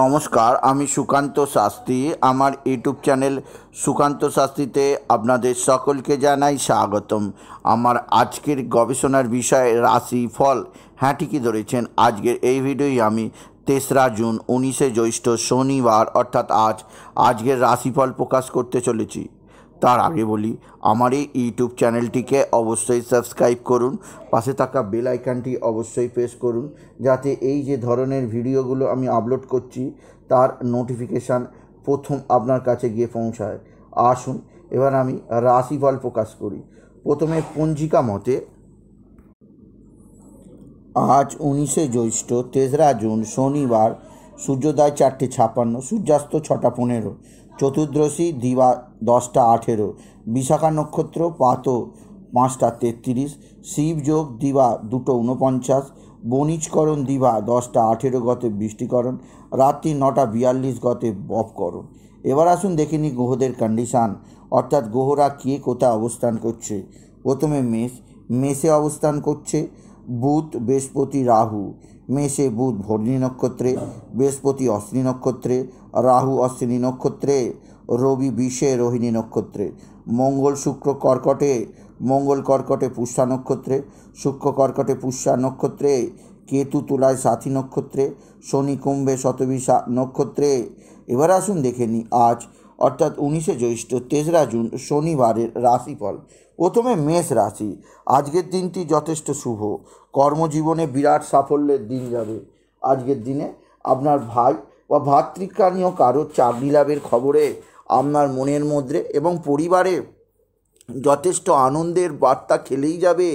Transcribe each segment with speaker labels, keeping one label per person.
Speaker 1: নমস্কার আমি সুকান্ত শাস্ত্রী আমার ইউটিউব চ্যানেল সুকান্ত শাস্ত্রীতে আপনাদের সকলকে জানাই স্বাগতম আমার আজকের গবেষণার বিষয় রাশি ফল হ্যাঁ ঠিকই ধরেছেন আজকের এই ভিডিওই আমি তেসরা জুন উনিশে জ্যৈষ্ঠ শনিবার অর্থাৎ আজ আজকের রাশিফল প্রকাশ করতে চলেছি তার আগে বলি আমার এই ইউটিউব চ্যানেলটিকে অবশ্যই সাবস্ক্রাইব করুন পাশে থাকা বেল আইকনটি অবশ্যই প্রেস করুন যাতে এই যে ধরনের ভিডিওগুলো আমি আপলোড করছি তার নোটিফিকেশান প্রথম আপনার কাছে গিয়ে পৌঁছায় আসুন এবার আমি রাশিফল প্রকাশ করি প্রথমে পঞ্জিকা মতে আজ উনিশে জ্যৈষ্ঠ তেসরা জুন শনিবার সূর্যোদয় চারটে ছাপান্ন সূর্যাস্ত ছটা পনেরো চতুর্দশী দিবা দশটা আঠেরো বিশাখা নক্ষত্র পাত পাঁচটা তেত্রিশ শিবযোগ দিবা দুটো ঊনপঞ্চাশ বণিজকরণ দিবা দশটা আঠেরো গতে বৃষ্টিকরণ রাত্রি নটা বিয়াল্লিশ গতে বপকরণ এবার আসুন দেখে নিই গ্রহদের কন্ডিশান অর্থাৎ গ্রহরা কে কোথায় অবস্থান করছে প্রথমে মেষ মেষে অবস্থান করছে বুধ বৃহস্পতি রাহু মেষে বুধ ভর্ণী নক্ষত্রে বৃহস্পতি অশ্বিনী নক্ষত্রে রাহু অশ্বিনী নক্ষত্রে রবি বিষে রোহিণী নক্ষত্রে মঙ্গল শুক্র কর্কটে মঙ্গল কর্কটে পুষ্যা নক্ষত্রে শুক্র কর্কটে পুষ্যা নক্ষত্রে কেতু তুলায় সাথী নক্ষত্রে শনি কুম্ভে শতবিশা নক্ষত্রে এবার আসুন দেখে নিই আজ অর্থাৎ উনিশে জ্যৈষ্ঠ তেসরা জুন শনিবারের রাশিফল প্রথমে মেষ রাশি আজকের দিনটি যথেষ্ট শুভ কর্মজীবনে বিরাট সাফল্যের দিন যাবে আজকের দিনে আপনার ভাই বা ভাতৃকানীয় কারোর চাকরি লাভের খবরে আপনার মনের মধ্যে এবং পরিবারে যথেষ্ট আনন্দের বার্তা খেলেই যাবে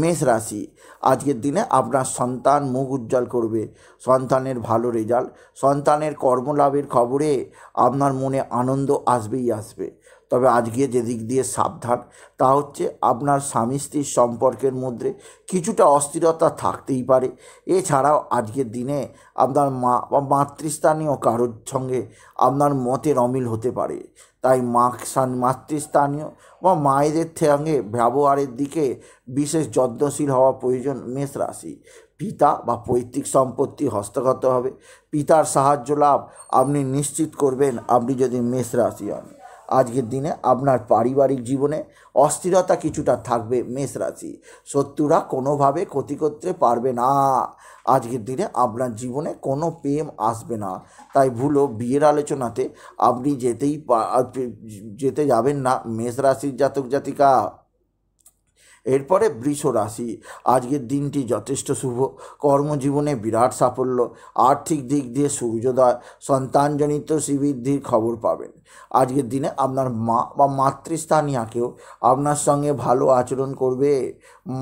Speaker 1: মেষ রাশি আজকের দিনে আপনার সন্তান মুখ উজ্জ্বল করবে সন্তানের ভালো রেজাল্ট সন্তানের কর্মলাভের খবরে আপনার মনে আনন্দ আসবেই আসবে তবে আজকে যেদিক দিয়ে সাবধান তা হচ্ছে আপনার স্বামী স্ত্রীর সম্পর্কের মধ্যে কিছুটা অস্থিরতা থাকতেই পারে এছাড়াও আজকের দিনে আপনার মা বা মাতৃস্থানীয় কারোর সঙ্গে আপনার মতের অমিল হতে পারে তাই মা মাতৃস্থানীয় বা মায়েদের সঙ্গে ব্যবহারের দিকে বিশেষ যত্নশীল হওয়া প্রয়োজন মেষ রাশি পিতা বা পৈতৃক সম্পত্তি হস্তগত হবে পিতার সাহায্য লাভ আপনি নিশ্চিত করবেন আপনি যদি মেষ রাশি হন আজকের দিনে আপনার পারিবারিক জীবনে অস্থিরতা কিছুটা থাকবে মেষ রাশি শত্রুরা কোনোভাবে ক্ষতি করতে পারবে না আজকের দিনে আপনার জীবনে কোনো প্রেম আসবে না তাই ভুলো বিয়ের আলোচনাতে আপনি যেতেই যেতে যাবেন না মেষ রাশির জাতক জাতিকা এরপরে বৃষ রাশি আজকের দিনটি যথেষ্ট শুভ কর্মজীবনে বিরাট সাফল্য আর্থিক দিক দিয়ে সূর্যোদয় সন্তানজনিত শ্রীবৃদ্ধির খবর পাবেন আজকের দিনে আপনার মা বা কেউ আপনার সঙ্গে ভালো আচরণ করবে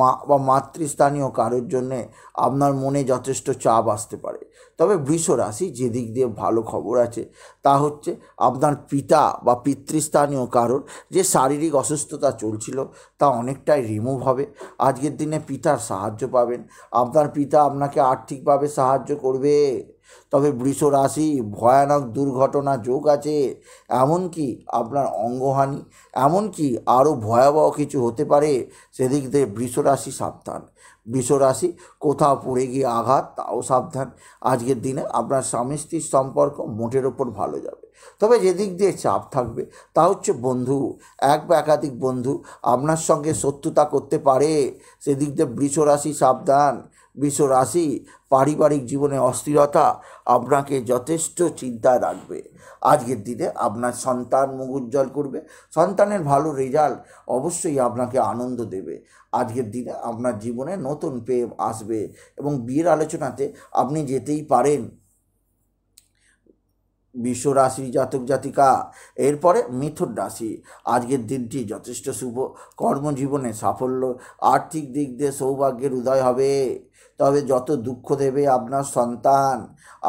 Speaker 1: মা বা মাতৃস্থানীয় কারোর জন্যে আপনার মনে যথেষ্ট চাপ আসতে পারে তবে বৃষ রাশি যেদিক দিয়ে ভালো খবর আছে তা হচ্ছে আপনার পিতা বা পিতৃস্থানীয় কারোর যে শারীরিক অসুস্থতা চলছিল তা অনেকটাই রিমুভ মুভ হবে আজকের দিনে পিতার সাহায্য পাবেন আপনার পিতা আপনাকে আর্থিকভাবে সাহায্য করবে তবে বৃষ রাশি ভয়ানক দুর্ঘটনা যোগ আছে এমনকি আপনার অঙ্গহানি এমনকি আরও ভয়াবহ কিছু হতে পারে সেদিক দিয়ে বৃষ রাশি সাবধান রাশি কোথাও পড়ে গিয়ে আঘাত তাও সাবধান আজকের দিনে আপনার স্বামী স্ত্রীর সম্পর্ক মোটের ওপর ভালো যাবে তবে যেদিক দিয়ে চাপ থাকবে তা হচ্ছে বন্ধু এক বা একাধিক বন্ধু আপনার সঙ্গে শত্রুতা করতে পারে সেদিক দিয়ে বৃষরাশি সাবধান বিশ্ব রাশি পারিবারিক জীবনে অস্থিরতা আপনাকে যথেষ্ট চিন্তায় রাখবে আজকের দিনে আপনার সন্তান মুখ উজ্জ্বল করবে সন্তানের ভালো রেজাল্ট অবশ্যই আপনাকে আনন্দ দেবে আজকের দিনে আপনার জীবনে নতুন প্রেম আসবে এবং বিয়ের আলোচনাতে আপনি যেতেই পারেন বিশ্ব রাশি জাতক জাতিকা এরপরে মিথুন রাশি আজকের দিনটি যথেষ্ট শুভ কর্মজীবনে সাফল্য আর্থিক দিক দিয়ে সৌভাগ্যের উদয় হবে তবে যত দুঃখ দেবে আপনার সন্তান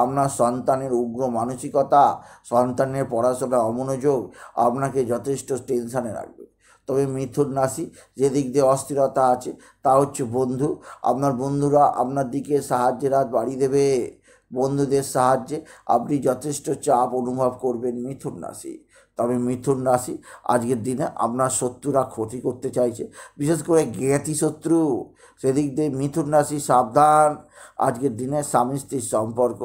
Speaker 1: আপনার সন্তানের উগ্র মানসিকতা সন্তানের পড়াশোনা অমনোযোগ আপনাকে যথেষ্ট টেনশানে রাখবে তবে মিথুন রাশি যেদিক দিয়ে অস্থিরতা আছে তা হচ্ছে বন্ধু আপনার বন্ধুরা আপনার দিকে সাহায্যের হাত বাড়িয়ে দেবে বন্ধুদের সাহায্যে আপনি যথেষ্ট চাপ অনুভব করবেন মিথুন রাশি তবে মিথুন রাশি আজকের দিনে আপনার শত্রুরা ক্ষতি করতে চাইছে বিশেষ করে জ্ঞাতি শত্রু সেদিক দিয়ে মিথুন রাশি সাবধান আজকের দিনে স্বামী স্ত্রীর সম্পর্ক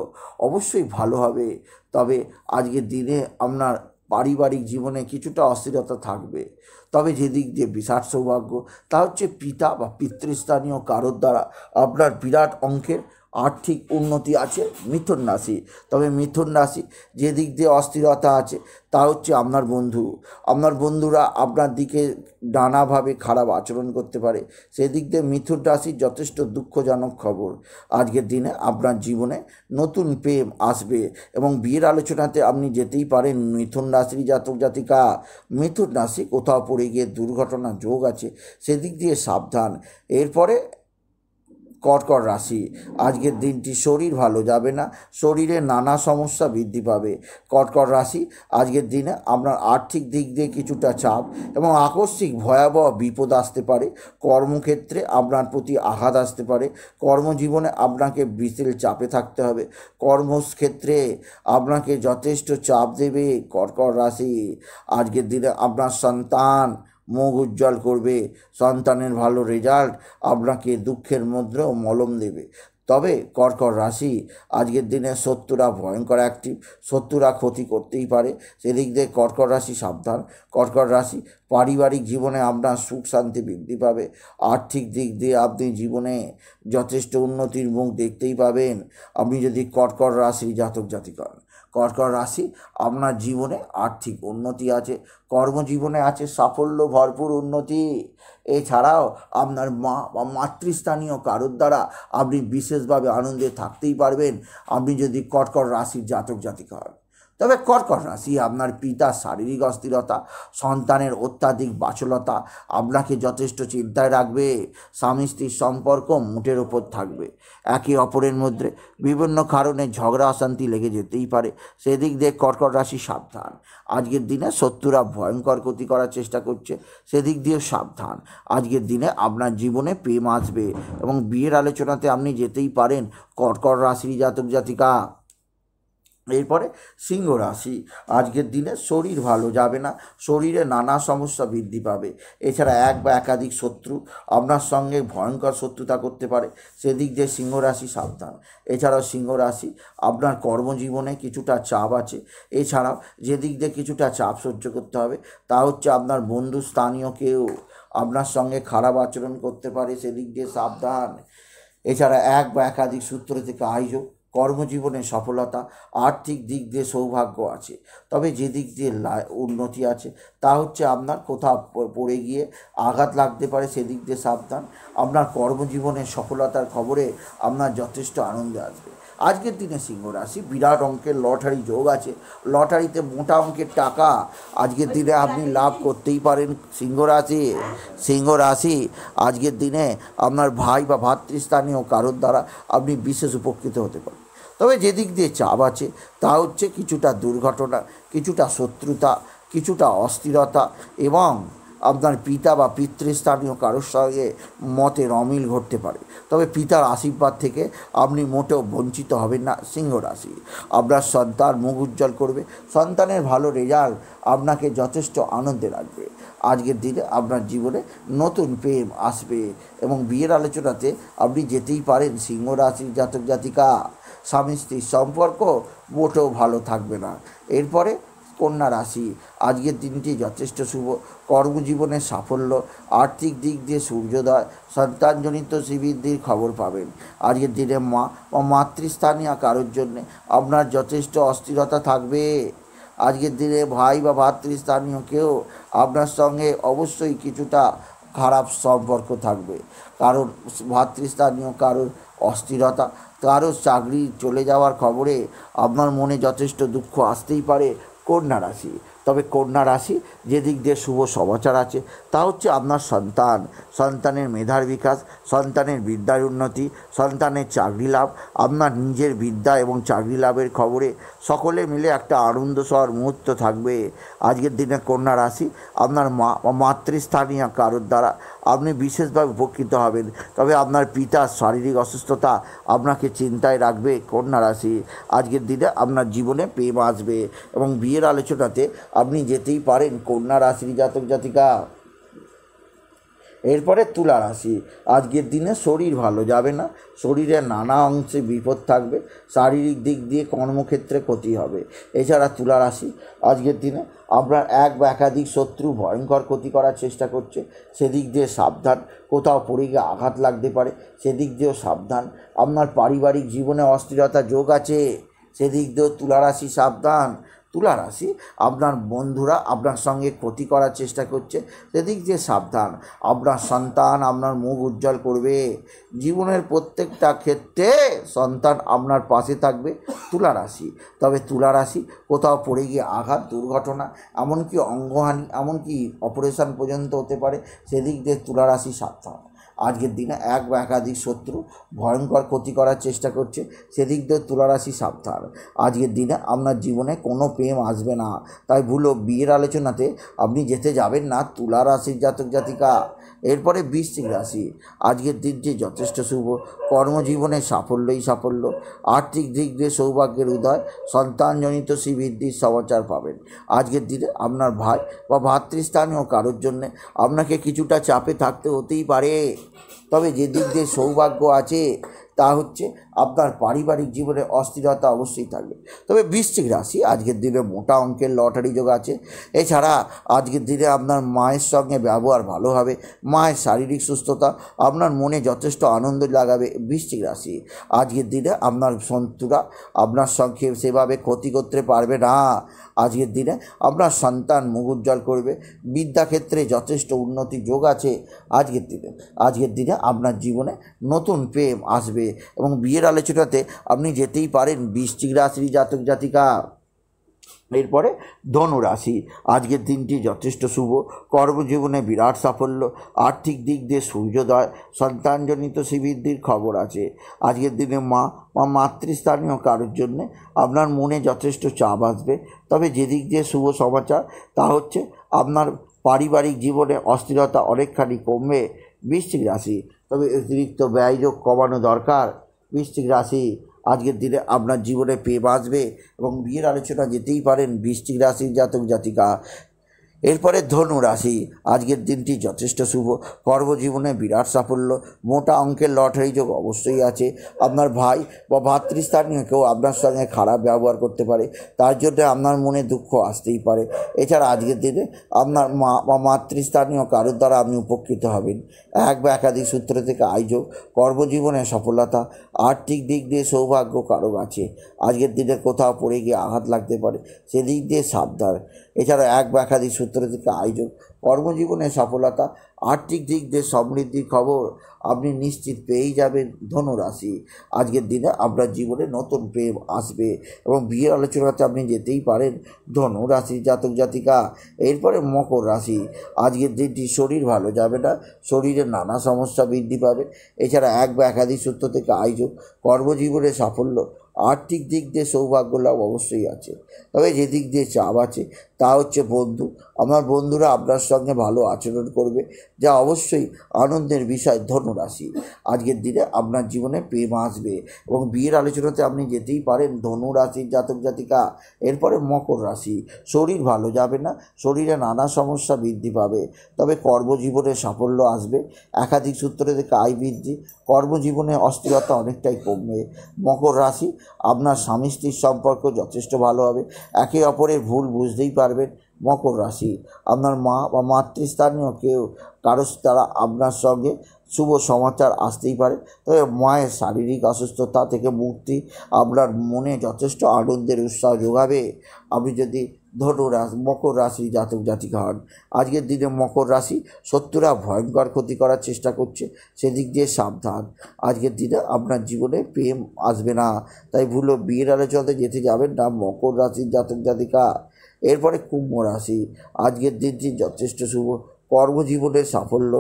Speaker 1: অবশ্যই ভালো হবে তবে আজকের দিনে আপনার পারিবারিক জীবনে কিছুটা অস্থিরতা থাকবে তবে যেদিক দিয়ে বিরাট সৌভাগ্য তা হচ্ছে পিতা বা পিতৃস্থানীয় কারোর দ্বারা আপনার বিরাট অঙ্কের আর্থিক উন্নতি আছে মিথুন রাশি তবে মিথুন রাশি যে দিক দিয়ে অস্থিরতা আছে তা হচ্ছে আপনার বন্ধু আপনার বন্ধুরা আপনার দিকে নানাভাবে খারাপ আচরণ করতে পারে সেদিক দিয়ে মিথুন রাশির যথেষ্ট দুঃখজনক খবর আজকের দিনে আপনার জীবনে নতুন প্রেম আসবে এবং বিয়ের আলোচনাতে আপনি যেতেই পারেন মিথুন রাশির জাতক জাতিকা মিথুন রাশি কোথাও পড়ে গিয়ে দুর্ঘটনা যোগ আছে সেদিক দিয়ে সাবধান এরপরে কর্কট রাশি আজকের দিনটি শরীর ভালো যাবে না শরীরে নানা সমস্যা বৃদ্ধি পাবে কর্কট রাশি আজকের দিনে আপনার আর্থিক দিক দিয়ে কিছুটা চাপ এবং আকস্মিক ভয়াবহ বিপদ আসতে পারে কর্মক্ষেত্রে আপনার প্রতি আঘাত আসতে পারে কর্মজীবনে আপনাকে বিশেষ চাপে থাকতে হবে কর্মক্ষেত্রে আপনাকে যথেষ্ট চাপ দেবে কর্কট রাশি আজকের দিনে আপনার সন্তান মুখ উজ্জ্বল করবে সন্তানের ভালো রেজাল্ট আপনাকে দুঃখের মধ্যেও মলম দেবে তবে কর্কট রাশি আজকের দিনে শত্রুরা ভয়ঙ্কর অ্যাক্টিভ শত্রুরা ক্ষতি করতেই পারে সেদিক দিয়ে কর্কট রাশি সাবধান কর্কট রাশি পারিবারিক জীবনে আপনার সুখ শান্তি বৃদ্ধি পাবে আর্থিক দিক দিয়ে আপনি জীবনে যথেষ্ট উন্নতির মুখ দেখতেই পাবেন আপনি যদি কর্কট রাশি জাতক জাতি কর্কট রাশি আপনার জীবনে আর্থিক উন্নতি আছে কর্মজীবনে আছে সাফল্য ভরপুর উন্নতি এছাড়াও আপনার মা বা মাতৃস্থানীয় কারোর দ্বারা আপনি বিশেষভাবে আনন্দে থাকতেই পারবেন আপনি যদি কর্কট রাশির জাতক জাতিকা হন তবে কর্কট রাশি আপনার পিতা শারীরিক অস্থিরতা সন্তানের অত্যাধিক বাচলতা আপনাকে যথেষ্ট চিন্তায় রাখবে স্বামী স্ত্রীর সম্পর্ক মুটের ওপর থাকবে একে অপরের মধ্যে বিভিন্ন কারণে ঝগড়া অশান্তি লেগে যেতেই পারে সেদিক দিয়ে কর্কট রাশি সাবধান আজকের দিনে শত্রুরা ভয়ঙ্কর ক্ষতি করার চেষ্টা করছে সেদিক দিয়ে সাবধান আজকের দিনে আপনার জীবনে প্রেম আসবে এবং বিয়ের আলোচনাতে আপনি যেতেই পারেন কর্কট রাশির জাতক জাতিকা এরপরে সিংহ রাশি আজকের দিনে শরীর ভালো যাবে না শরীরে নানা সমস্যা বৃদ্ধি পাবে এছাড়া এক বা একাধিক শত্রু আপনার সঙ্গে ভয়ঙ্কর শত্রুতা করতে পারে সেদিক দিয়ে সিংহ রাশি সাবধান এছাড়াও সিংহ রাশি আপনার কর্মজীবনে কিছুটা চাপ আছে এছাড়াও যেদিক দিয়ে কিছুটা চাপ সহ্য করতে হবে তা হচ্ছে আপনার বন্ধু স্থানীয় কেউ আপনার সঙ্গে খারাপ আচরণ করতে পারে সেদিক দিয়ে সাবধান এছাড়া এক বা একাধিক সূত্র থেকে আয়োজক কর্মজীবনে সফলতা আর্থিক দিক দিয়ে সৌভাগ্য আছে তবে যে দিক দিয়ে উন্নতি আছে তা হচ্ছে আপনার কোথাও পড়ে গিয়ে আঘাত লাগতে পারে সেদিক দিয়ে সাবধান আপনার কর্মজীবনের সফলতার খবরে আপনার যথেষ্ট আনন্দ আসবে আজকের দিনে সিংহ রাশি বিরাট অঙ্কের লটারি যোগ আছে লটারিতে মোটা অঙ্কের টাকা আজকের দিনে আপনি লাভ করতেই পারেন সিংহ রাশি সিংহ রাশি আজকের দিনে আপনার ভাই বা ভাতৃস্থানীয় কারোর দ্বারা আপনি বিশেষ উপকৃত হতে পারেন তবে যেদিক দিয়ে চাপ আছে তা হচ্ছে কিছুটা দুর্ঘটনা কিছুটা শত্রুতা কিছুটা অস্থিরতা এবং আপনার পিতা বা পিতৃস্থানীয় কারোর সঙ্গে মতের অমিল ঘটতে পারে তবে পিতার আশীর্বাদ থেকে আপনি মোটেও বঞ্চিত হবেন না সিংহ রাশি আপনার সন্তান মুখ উজ্জ্বল করবে সন্তানের ভালো রেজাল্ট আপনাকে যথেষ্ট আনন্দে রাখবে আজকের দিনে আপনার জীবনে নতুন প্রেম আসবে এবং বিয়ের আলোচনাতে আপনি যেতেই পারেন সিংহ রাশির জাতক জাতিকা স্বামী স্ত্রীর সম্পর্ক মোটেও ভালো থাকবে না এরপরে কন্যা রাশি আজকের দিনটি যথেষ্ট শুভ কর্মজীবনের সাফল্য আর্থিক দিক দিয়ে সূর্যোদয় সন্তানজনিত শ্রীবৃদ্ধির খবর পাবেন আজকের দিনে মা বা মাতৃস্থানীয় কারোর জন্যে আপনার যথেষ্ট অস্থিরতা থাকবে আজকের দিনে ভাই বা ভাতৃস্থানীয় কেউ আপনার সঙ্গে অবশ্যই কিছুটা খারাপ সম্পর্ক থাকবে কারোর ভাতৃস্থানীয় কারোর অস্থিরতা কারোর চাকরি চলে যাওয়ার খবরে আপনার মনে যথেষ্ট দুঃখ আসতেই পারে কন্যা রাশি তবে কন্যা রাশি যেদিক দিয়ে শুভ সমাচার আছে তা হচ্ছে আপনার সন্তান সন্তানের মেধার বিকাশ সন্তানের বিদ্যার উন্নতি সন্তানের চাকরি লাভ আপনার নিজের বিদ্যা এবং চাকরি লাভের খবরে সকলে মিলে একটা আনন্দ মুহূর্ত থাকবে আজকের দিনে কন্যা রাশি আপনার মা মাতৃস্থানীয় কারোর দ্বারা আপনি বিশেষভাবে উপকৃত হবেন তবে আপনার পিতার শারীরিক অসুস্থতা আপনাকে চিন্তায় রাখবে কন্যা রাশি আজকের দিনে আপনার জীবনে প্রেম আসবে এবং বিয়ের আলোচনাতে আপনি যেতেই পারেন কন্যা রাশির জাতক জাতিকা এরপরে তুলা রাশি আজকের দিনে শরীর ভালো যাবে না শরীরে নানা অংশে বিপদ থাকবে শারীরিক দিক দিয়ে কর্মক্ষেত্রে ক্ষতি হবে এছাড়া তুলা রাশি আজকের দিনে আপনার এক বা একাধিক শত্রু ভয়ঙ্কর ক্ষতি করার চেষ্টা করছে সেদিক দিয়ে সাবধান কোথাও পড়ে গিয়ে আঘাত লাগতে পারে সেদিক দিয়েও সাবধান আপনার পারিবারিক জীবনে অস্থিরতা যোগ আছে সেদিক দিয়েও তুলারাশি সাবধান তুলা রাশি আপনার বন্ধুরা আপনার সঙ্গে ক্ষতি করার চেষ্টা করছে সেদিক দিয়ে সাবধান আপনার সন্তান আপনার মুখ উজ্জ্বল করবে জীবনের প্রত্যেকটা ক্ষেত্রে সন্তান আপনার পাশে থাকবে তুলা রাশি তবে তুলা রাশি কোথাও পড়ে গিয়ে আঘাত দুর্ঘটনা এমনকি অঙ্গহানি এমনকি অপারেশন পর্যন্ত হতে পারে সেদিক দিয়ে তুলা রাশি সাবধান আজকের দিনে এক বা একাধিক শত্রু ভয়ঙ্কর ক্ষতি করার চেষ্টা করছে সেদিক দিয়ে তুলারাশি সাবধান আজকের দিনে আপনার জীবনে কোনো প্রেম আসবে না তাই ভুলো বিয়ের আলোচনাতে আপনি যেতে যাবেন না তুলারাশির জাতক জাতিকা এরপরে বৃশ্চিক রাশি আজকের যে যথেষ্ট শুভ কর্মজীবনে সাফল্যই সাফল্য আর্থিক দিক দিয়ে সৌভাগ্যের উদয় সন্তানজনিত শ্রীবৃদ্ধির সমাচার পাবেন আজকের দিনে আপনার ভাই বা ভাতৃস্থানীয় কারোর জন্যে আপনাকে কিছুটা চাপে থাকতে হতেই পারে তবে যে দিক দিয়ে সৌভাগ্য আছে তা হচ্ছে আপনার পারিবারিক জীবনে অস্থিরতা অবশ্যই থাকবে তবে বৃশ্চিক রাশি আজকের দিনে মোটা অঙ্কের লটারি যোগ আছে এছাড়া আজকের দিনে আপনার মায়ের সঙ্গে ব্যবহার ভালো হবে মায়ের শারীরিক সুস্থতা আপনার মনে যথেষ্ট আনন্দ লাগাবে বৃশ্চিক রাশি আজকের দিনে আপনার সন্তুরা আপনার সঙ্গে সেভাবে ক্ষতি করতে পারবে না আজকের দিনে আপনার সন্তান মুগুজ্জ্বল করবে করবে বিদ্যাক্ষেত্রে যথেষ্ট উন্নতি যোগ আছে আজকের দিনে আজকের দিনে আপনার জীবনে নতুন প্রেম আসবে এবং বিয়ে আজকের আলোচনাতে আপনি যেতেই পারেন বৃষ্টিক রাশি জাতক জাতিকা এরপরে ধনুরাশি আজকের দিনটি যথেষ্ট শুভ কর্মজীবনে বিরাট সাফল্য আর্থিক দিক দিয়ে সূর্যোদয় সন্তানজনিত শ্রীবৃদ্ধির খবর আছে আজকের দিনে মা বা মাতৃস্থানীয় কারোর জন্যে আপনার মনে যথেষ্ট চাপ আসবে তবে যেদিক দিয়ে শুভ সমাচার তা হচ্ছে আপনার পারিবারিক জীবনে অস্থিরতা অনেকখানি কমবে বৃষ্টিক রাশি তবে অতিরিক্ত ব্যয়যোগ কমানো দরকার বৃশ্চিক রাশি আজকের দিনে আপনার জীবনে পেয়ে বাঁচবে এবং বিয়ের আলোচনা যেতেই পারেন বৃষ্টিক রাশির জাতক জাতিকা এরপরে ধনু রাশি আজকের দিনটি যথেষ্ট শুভ কর্মজীবনে বিরাট সাফল্য মোটা অঙ্কের লটারি যোগ অবশ্যই আছে আপনার ভাই বা ভাতৃস্থানীয় কেউ আপনার সঙ্গে খারাপ ব্যবহার করতে পারে তার জন্য আপনার মনে দুঃখ আসতেই পারে এছাড়া আজকের দিনে আপনার মা বা মাতৃস্থানীয় কারোর দ্বারা আপনি উপকৃত হবেন এক বা একাধিক সূত্র থেকে আয়োজক কর্মজীবনে সফলতা আর্থিক দিক দিয়ে সৌভাগ্য কারো আছে আজকের দিনে কোথাও পড়ে গিয়ে আঘাত লাগতে পারে সেদিক দিয়ে সাবধান এছাড়া এক বা একাধিক সূত্র থেকে আয়োজন কর্মজীবনে সফলতা আর্থিক দিক দিয়ে সমৃদ্ধির খবর আপনি নিশ্চিত পেয়েই যাবেন ধনুরাশি আজকের দিনে আপনার জীবনে নতুন প্রেম আসবে এবং বিয়ে আলোচনাতে আপনি যেতেই পারেন ধনু রাশি জাতক জাতিকা এরপরে মকর রাশি আজকের দিনটি শরীর ভালো যাবে না শরীরে নানা সমস্যা বৃদ্ধি পাবে এছাড়া এক বা একাধিক সূত্র থেকে আয়োজন কর্মজীবনে সাফল্য আর্থিক দিক দিয়ে সৌভাগ্য লাভ অবশ্যই আছে তবে যে দিক দিয়ে চাপ আছে তা হচ্ছে বন্ধু আমার বন্ধুরা আপনার সঙ্গে ভালো আচরণ করবে যা অবশ্যই আনন্দের বিষয় ধনুরাশি আজকের দিনে আপনার জীবনে প্রেম আসবে এবং বিয়ের আলোচনাতে আপনি যেতেই পারেন ধনুরাশির জাতক জাতিকা এরপরে মকর রাশি শরীর ভালো যাবে না শরীরে নানা সমস্যা বৃদ্ধি পাবে তবে কর্মজীবনে সাফল্য আসবে একাধিক সূত্র থেকে আয় বৃদ্ধি কর্মজীবনে অস্থিরতা অনেকটাই কমবে মকর রাশি আপনার স্বামী স্ত্রীর সম্পর্ক যথেষ্ট ভালো হবে একে অপরের ভুল বুঝতেই পারবেন মকর রাশি আপনার মা বা মাতৃস্থানীয় কেউ কারো তারা আপনার সঙ্গে শুভ সমাচার আসতেই পারে তবে মায়ের শারীরিক অসুস্থতা থেকে মুক্তি আপনার মনে যথেষ্ট আনন্দের উৎসাহ যোগাবে আপনি যদি ধনু রাশি মকর রাশি জাতক জাতি হন আজকের দিনে মকর রাশি শত্রুরা ভয়ঙ্কর ক্ষতি করার চেষ্টা করছে সেদিক দিয়ে সাবধান আজকের দিনে আপনার জীবনে প্রেম আসবে না তাই ভুলো বিয়ের আলোচনাতে যেতে যাবেন না মকর রাশির জাতক জাতিকা এরপরে কুম্ভ রাশি আজকের দিনটি যথেষ্ট শুভ কর্মজীবনের সাফল্য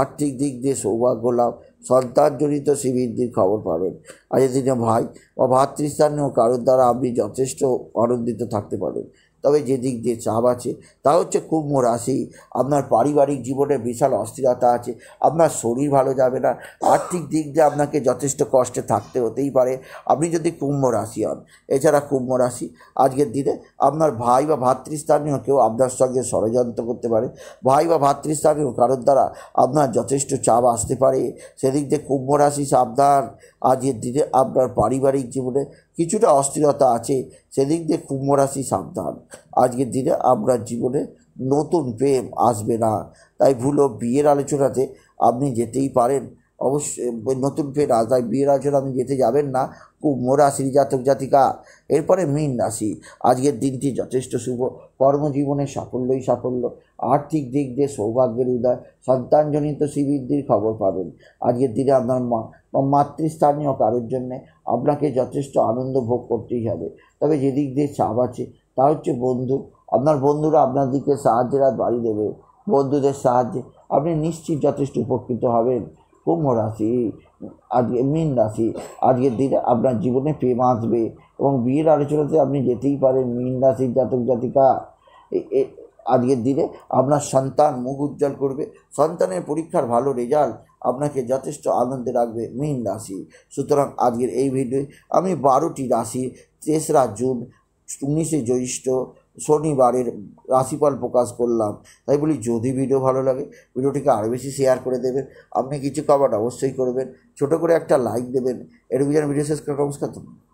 Speaker 1: আর্থিক দিক দিয়ে সৌভাগ্য লাভ সন্তানজনিত শ্রীবৃদ্ধির খবর পাবেন আজকের দিনে ভাই বা ভাতৃস্থানীয় কারোর দ্বারা আপনি যথেষ্ট আনন্দিত থাকতে পারেন তবে যে দিক দিয়ে চাপ আছে তা হচ্ছে খুব মোরাশি আপনার পারিবারিক জীবনে বিশাল অস্থিরতা আছে আপনার শরীর ভালো যাবে না আর্থিক দিক দিয়ে আপনাকে যথেষ্ট কষ্টে থাকতে হতেই পারে আপনি যদি কুম্ভ রাশি হন এছাড়া কুম্ভ রাশি আজকের দিনে আপনার ভাই বা ভাতৃস্থানীয় কেউ আপনার সঙ্গে ষড়যন্ত্র করতে পারে ভাই বা ভাতৃস্থানীয় কারোর দ্বারা আপনার যথেষ্ট চাপ আসতে পারে সেদিক দিয়ে কুম্ভ রাশি সাবধান আজকের দিনে আপনার পারিবারিক জীবনে কিছুটা অস্থিরতা আছে সেদিক দিয়ে কুম্ভরাশি সাবধান আজকের দিনে আপনার জীবনে নতুন প্রেম আসবে না তাই ভুলো বিয়ের আলোচনাতে আপনি যেতেই পারেন অবশ্যই নতুন ফের রাস্তায় বিয়ের আচরণ আপনি যেতে যাবেন না খুব রাশির জাতক জাতিকা এরপরে মীন রাশি আজকের দিনটি যথেষ্ট শুভ কর্মজীবনে সাফল্যই সাফল্য আর্থিক দিক দিয়ে সৌভাগ্যের উদয় সন্তানজনিত শ্রীবৃদ্ধির খবর পাবেন আজকের দিনে আপনার মা বা মাতৃস্থানীয় কারোর জন্যে আপনাকে যথেষ্ট আনন্দ ভোগ করতেই হবে তবে যেদিক দিয়ে চাপ আছে তা হচ্ছে বন্ধু আপনার বন্ধুরা আপনার দিকে সাহায্যের হাত বাড়ি দেবে বন্ধুদের সাহায্যে আপনি নিশ্চিত যথেষ্ট উপকৃত হবেন কুম্ভ রাশি আজকে মীন রাশি আজকের দিনে আপনার জীবনে প্রেম আসবে এবং বিয়ের আলোচনাতে আপনি যেতেই পারেন মীন রাশির জাতক জাতিকা আজকের দিনে আপনার সন্তান মুখ উজ্জ্বল করবে সন্তানের পরীক্ষার ভালো রেজাল্ট আপনাকে যথেষ্ট আনন্দে রাখবে মীন রাশি সুতরাং আজকের এই ভিডিও আমি বারোটি রাশি তেসরা জুন উনিশে জ্যৈষ্ঠ শনিবারের রাশিফল প্রকাশ করলাম তাই বলি যদি ভিডিও ভালো লাগে ভিডিওটিকে আরও বেশি শেয়ার করে দেবেন আপনি কিছু কমেন্ট অবশ্যই করবেন ছোটো করে একটা লাইক দেবেন এটুকু যেন ভিডিও শেষ করে নমস্কার